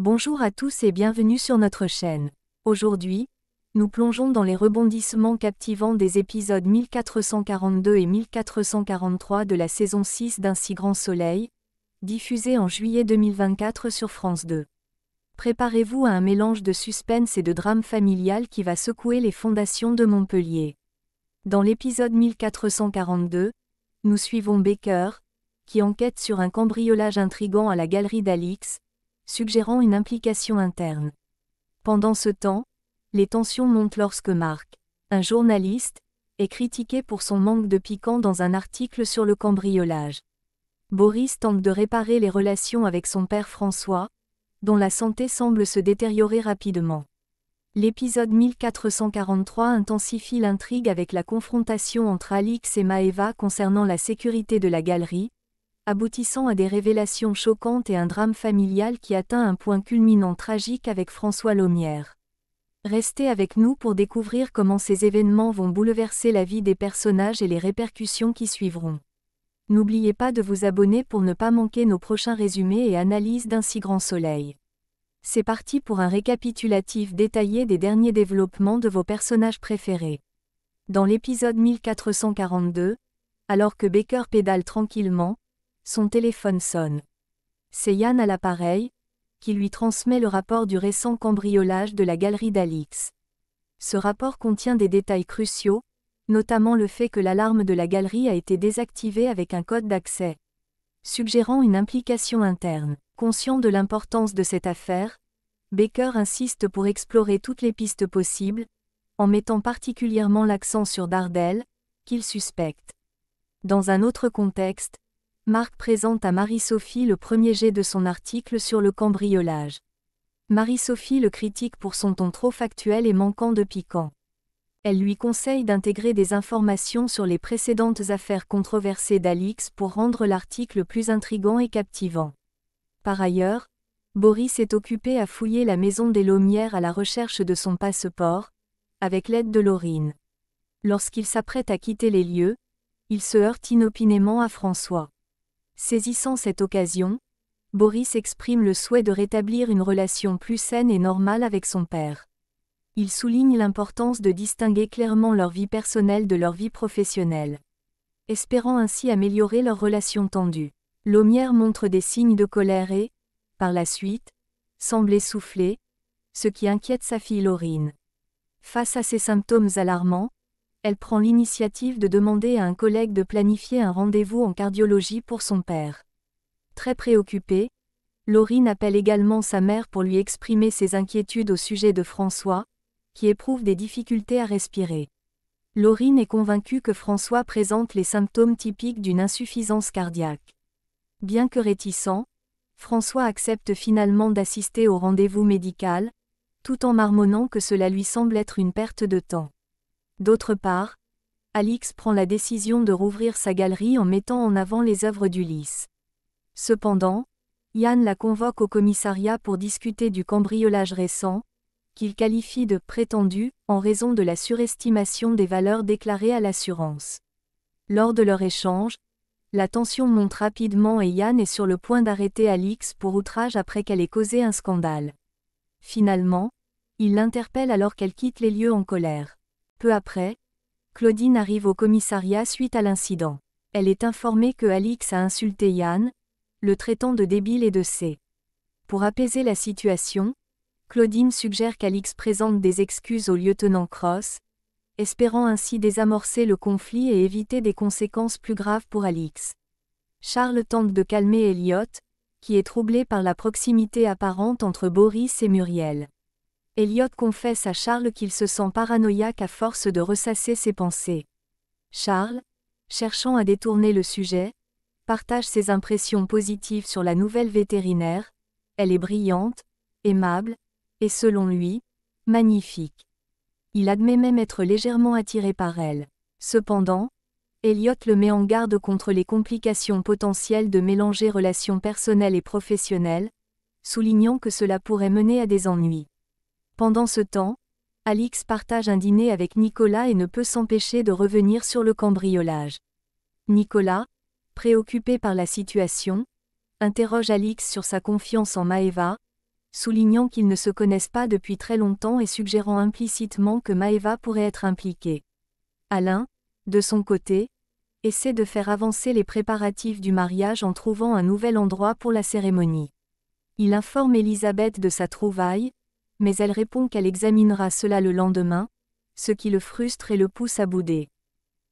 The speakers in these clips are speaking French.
Bonjour à tous et bienvenue sur notre chaîne. Aujourd'hui, nous plongeons dans les rebondissements captivants des épisodes 1442 et 1443 de la saison 6 d'Un si grand soleil, diffusée en juillet 2024 sur France 2. Préparez-vous à un mélange de suspense et de drame familial qui va secouer les fondations de Montpellier. Dans l'épisode 1442, nous suivons Baker, qui enquête sur un cambriolage intrigant à la galerie d'Alix, suggérant une implication interne. Pendant ce temps, les tensions montent lorsque Marc, un journaliste, est critiqué pour son manque de piquant dans un article sur le cambriolage. Boris tente de réparer les relations avec son père François, dont la santé semble se détériorer rapidement. L'épisode 1443 intensifie l'intrigue avec la confrontation entre Alix et Maeva concernant la sécurité de la galerie, aboutissant à des révélations choquantes et un drame familial qui atteint un point culminant tragique avec François Lomière. Restez avec nous pour découvrir comment ces événements vont bouleverser la vie des personnages et les répercussions qui suivront. N'oubliez pas de vous abonner pour ne pas manquer nos prochains résumés et analyses d'un si grand soleil. C'est parti pour un récapitulatif détaillé des derniers développements de vos personnages préférés. Dans l'épisode 1442, alors que Becker pédale tranquillement, son téléphone sonne. C'est Yann à l'appareil, qui lui transmet le rapport du récent cambriolage de la galerie d'Alix. Ce rapport contient des détails cruciaux, notamment le fait que l'alarme de la galerie a été désactivée avec un code d'accès, suggérant une implication interne. Conscient de l'importance de cette affaire, Baker insiste pour explorer toutes les pistes possibles, en mettant particulièrement l'accent sur Dardel, qu'il suspecte. Dans un autre contexte, Marc présente à Marie-Sophie le premier jet de son article sur le cambriolage. Marie-Sophie le critique pour son ton trop factuel et manquant de piquant. Elle lui conseille d'intégrer des informations sur les précédentes affaires controversées d'Alix pour rendre l'article plus intrigant et captivant. Par ailleurs, Boris est occupé à fouiller la maison des Lomières à la recherche de son passeport, avec l'aide de Laurine. Lorsqu'il s'apprête à quitter les lieux, il se heurte inopinément à François. Saisissant cette occasion, Boris exprime le souhait de rétablir une relation plus saine et normale avec son père. Il souligne l'importance de distinguer clairement leur vie personnelle de leur vie professionnelle, espérant ainsi améliorer leur relation tendue. L'aumière montre des signes de colère et, par la suite, semble essouffler, ce qui inquiète sa fille Laurine. Face à ces symptômes alarmants, elle prend l'initiative de demander à un collègue de planifier un rendez-vous en cardiologie pour son père. Très préoccupée, Laurine appelle également sa mère pour lui exprimer ses inquiétudes au sujet de François, qui éprouve des difficultés à respirer. Laurine est convaincue que François présente les symptômes typiques d'une insuffisance cardiaque. Bien que réticent, François accepte finalement d'assister au rendez-vous médical, tout en marmonnant que cela lui semble être une perte de temps. D'autre part, Alix prend la décision de rouvrir sa galerie en mettant en avant les œuvres d'Ulysse. Cependant, Yann la convoque au commissariat pour discuter du cambriolage récent, qu'il qualifie de prétendu en raison de la surestimation des valeurs déclarées à l'assurance. Lors de leur échange, la tension monte rapidement et Yann est sur le point d'arrêter Alix pour outrage après qu'elle ait causé un scandale. Finalement, il l'interpelle alors qu'elle quitte les lieux en colère. Peu après, Claudine arrive au commissariat suite à l'incident. Elle est informée que Alix a insulté Yann, le traitant de débile et de C. Pour apaiser la situation, Claudine suggère qu'Alix présente des excuses au lieutenant Cross, espérant ainsi désamorcer le conflit et éviter des conséquences plus graves pour Alix. Charles tente de calmer Elliot, qui est troublé par la proximité apparente entre Boris et Muriel. Elliot confesse à Charles qu'il se sent paranoïaque à force de ressasser ses pensées. Charles, cherchant à détourner le sujet, partage ses impressions positives sur la nouvelle vétérinaire. Elle est brillante, aimable, et selon lui, magnifique. Il admet même être légèrement attiré par elle. Cependant, Elliot le met en garde contre les complications potentielles de mélanger relations personnelles et professionnelles, soulignant que cela pourrait mener à des ennuis. Pendant ce temps, Alix partage un dîner avec Nicolas et ne peut s'empêcher de revenir sur le cambriolage. Nicolas, préoccupé par la situation, interroge Alix sur sa confiance en Maeva, soulignant qu'ils ne se connaissent pas depuis très longtemps et suggérant implicitement que Maeva pourrait être impliquée. Alain, de son côté, essaie de faire avancer les préparatifs du mariage en trouvant un nouvel endroit pour la cérémonie. Il informe Elisabeth de sa trouvaille, mais elle répond qu'elle examinera cela le lendemain, ce qui le frustre et le pousse à bouder.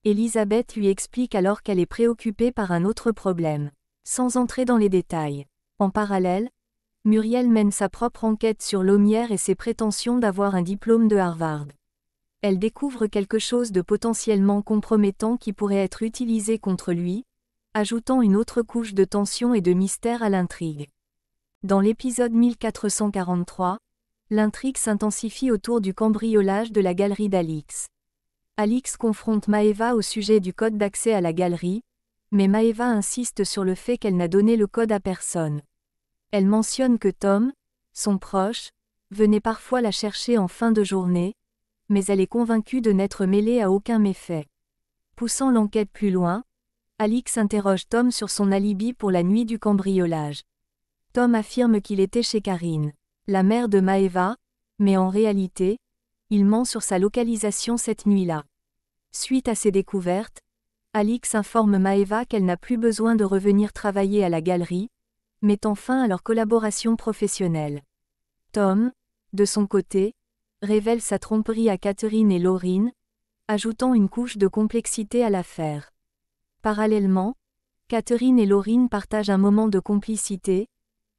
Elisabeth lui explique alors qu'elle est préoccupée par un autre problème, sans entrer dans les détails. En parallèle, Muriel mène sa propre enquête sur Laumière et ses prétentions d'avoir un diplôme de Harvard. Elle découvre quelque chose de potentiellement compromettant qui pourrait être utilisé contre lui, ajoutant une autre couche de tension et de mystère à l'intrigue. Dans l'épisode 1443, L'intrigue s'intensifie autour du cambriolage de la galerie d'Alix. Alix confronte Maeva au sujet du code d'accès à la galerie, mais Maeva insiste sur le fait qu'elle n'a donné le code à personne. Elle mentionne que Tom, son proche, venait parfois la chercher en fin de journée, mais elle est convaincue de n'être mêlée à aucun méfait. Poussant l'enquête plus loin, Alix interroge Tom sur son alibi pour la nuit du cambriolage. Tom affirme qu'il était chez Karine la mère de Maeva, mais en réalité, il ment sur sa localisation cette nuit-là. Suite à ces découvertes, Alix informe Maeva qu'elle n'a plus besoin de revenir travailler à la galerie, mettant fin à leur collaboration professionnelle. Tom, de son côté, révèle sa tromperie à Catherine et Laurine, ajoutant une couche de complexité à l'affaire. Parallèlement, Catherine et Laurine partagent un moment de complicité,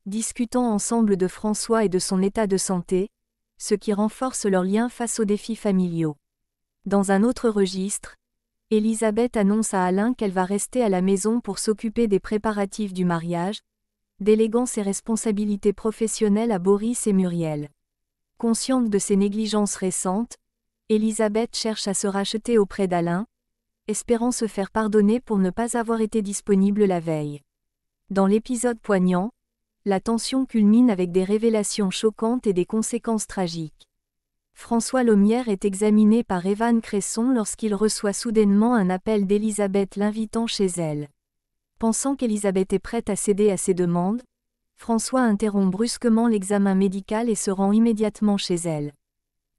discutant ensemble de François et de son état de santé, ce qui renforce leur lien face aux défis familiaux. Dans un autre registre, Elisabeth annonce à Alain qu'elle va rester à la maison pour s'occuper des préparatifs du mariage, déléguant ses responsabilités professionnelles à Boris et Muriel. Consciente de ses négligences récentes, Elisabeth cherche à se racheter auprès d'Alain, espérant se faire pardonner pour ne pas avoir été disponible la veille. Dans l'épisode poignant, la tension culmine avec des révélations choquantes et des conséquences tragiques. François Lomière est examiné par Evan Cresson lorsqu'il reçoit soudainement un appel d'Elisabeth l'invitant chez elle. Pensant qu'Elisabeth est prête à céder à ses demandes, François interrompt brusquement l'examen médical et se rend immédiatement chez elle.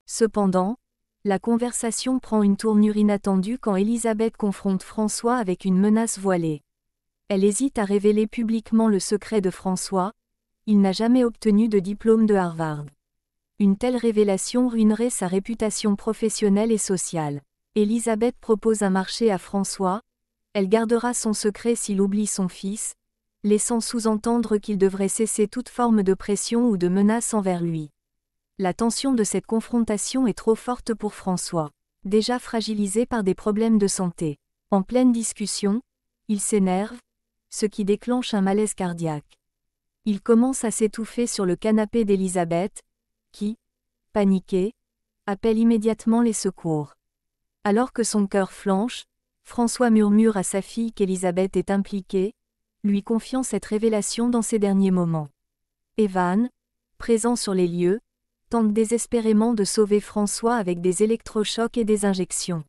Cependant, la conversation prend une tournure inattendue quand Elisabeth confronte François avec une menace voilée elle hésite à révéler publiquement le secret de François, il n'a jamais obtenu de diplôme de Harvard. Une telle révélation ruinerait sa réputation professionnelle et sociale. Elisabeth propose un marché à François, elle gardera son secret s'il oublie son fils, laissant sous-entendre qu'il devrait cesser toute forme de pression ou de menace envers lui. La tension de cette confrontation est trop forte pour François, déjà fragilisé par des problèmes de santé. En pleine discussion, il s'énerve, ce qui déclenche un malaise cardiaque. Il commence à s'étouffer sur le canapé d'Elisabeth, qui, paniquée, appelle immédiatement les secours. Alors que son cœur flanche, François murmure à sa fille qu'Elisabeth est impliquée, lui confiant cette révélation dans ses derniers moments. Evan, présent sur les lieux, tente désespérément de sauver François avec des électrochocs et des injections.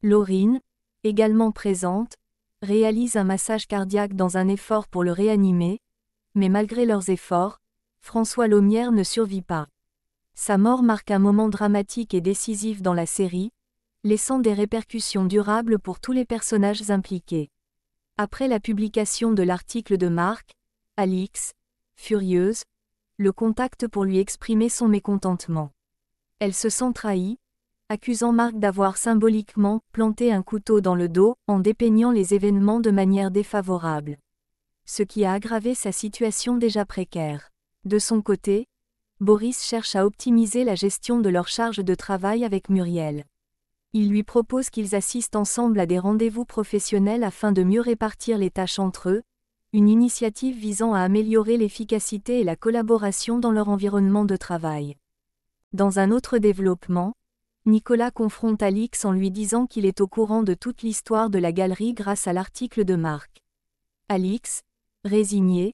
Laurine, également présente, réalise un massage cardiaque dans un effort pour le réanimer, mais malgré leurs efforts, François Lomière ne survit pas. Sa mort marque un moment dramatique et décisif dans la série, laissant des répercussions durables pour tous les personnages impliqués. Après la publication de l'article de Marc, Alix, furieuse, le contacte pour lui exprimer son mécontentement. Elle se sent trahie, accusant Marc d'avoir symboliquement planté un couteau dans le dos en dépeignant les événements de manière défavorable. Ce qui a aggravé sa situation déjà précaire. De son côté, Boris cherche à optimiser la gestion de leur charge de travail avec Muriel. Il lui propose qu'ils assistent ensemble à des rendez-vous professionnels afin de mieux répartir les tâches entre eux, une initiative visant à améliorer l'efficacité et la collaboration dans leur environnement de travail. Dans un autre développement, Nicolas confronte Alix en lui disant qu'il est au courant de toute l'histoire de la galerie grâce à l'article de Marc. Alix, résignée,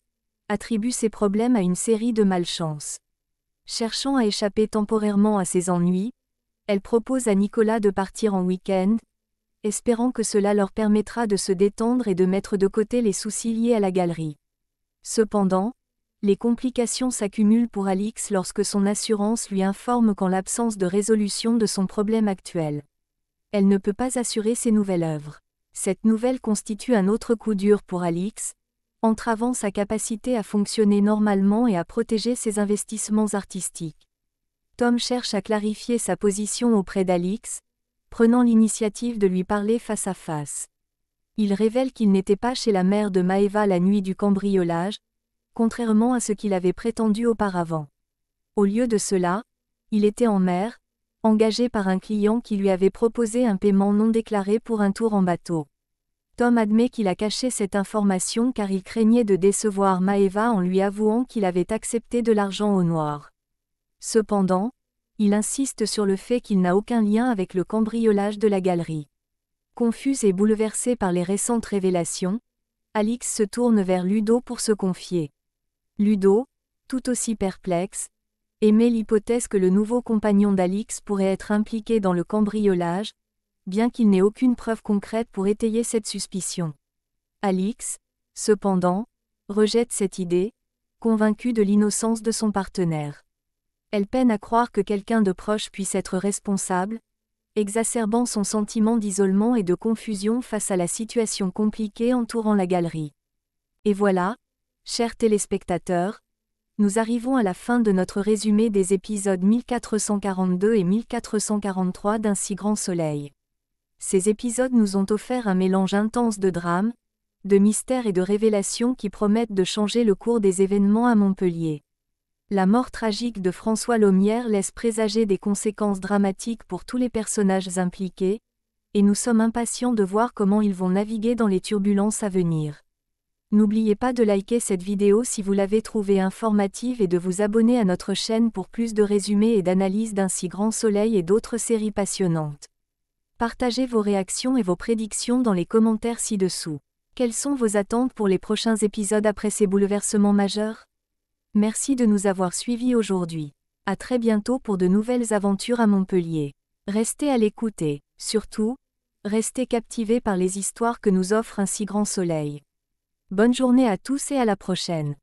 attribue ses problèmes à une série de malchances. Cherchant à échapper temporairement à ses ennuis, elle propose à Nicolas de partir en week-end, espérant que cela leur permettra de se détendre et de mettre de côté les soucis liés à la galerie. Cependant, les complications s'accumulent pour Alix lorsque son assurance lui informe qu'en l'absence de résolution de son problème actuel, elle ne peut pas assurer ses nouvelles œuvres. Cette nouvelle constitue un autre coup dur pour Alix, entravant sa capacité à fonctionner normalement et à protéger ses investissements artistiques. Tom cherche à clarifier sa position auprès d'Alix, prenant l'initiative de lui parler face à face. Il révèle qu'il n'était pas chez la mère de Maeva la nuit du cambriolage, contrairement à ce qu'il avait prétendu auparavant. Au lieu de cela, il était en mer, engagé par un client qui lui avait proposé un paiement non déclaré pour un tour en bateau. Tom admet qu'il a caché cette information car il craignait de décevoir Maeva en lui avouant qu'il avait accepté de l'argent au noir. Cependant, il insiste sur le fait qu'il n'a aucun lien avec le cambriolage de la galerie. Confuse et bouleversée par les récentes révélations, Alix se tourne vers Ludo pour se confier. Ludo, tout aussi perplexe, émet l'hypothèse que le nouveau compagnon d'Alix pourrait être impliqué dans le cambriolage, bien qu'il n'ait aucune preuve concrète pour étayer cette suspicion. Alix, cependant, rejette cette idée, convaincue de l'innocence de son partenaire. Elle peine à croire que quelqu'un de proche puisse être responsable, exacerbant son sentiment d'isolement et de confusion face à la situation compliquée entourant la galerie. Et voilà, Chers téléspectateurs, nous arrivons à la fin de notre résumé des épisodes 1442 et 1443 d'Un si grand soleil. Ces épisodes nous ont offert un mélange intense de drames, de mystères et de révélations qui promettent de changer le cours des événements à Montpellier. La mort tragique de François Lomière laisse présager des conséquences dramatiques pour tous les personnages impliqués, et nous sommes impatients de voir comment ils vont naviguer dans les turbulences à venir. N'oubliez pas de liker cette vidéo si vous l'avez trouvée informative et de vous abonner à notre chaîne pour plus de résumés et d'analyses d'un si grand soleil et d'autres séries passionnantes. Partagez vos réactions et vos prédictions dans les commentaires ci-dessous. Quelles sont vos attentes pour les prochains épisodes après ces bouleversements majeurs Merci de nous avoir suivis aujourd'hui. À très bientôt pour de nouvelles aventures à Montpellier. Restez à l'écoute surtout, restez captivés par les histoires que nous offre un si grand soleil. Bonne journée à tous et à la prochaine.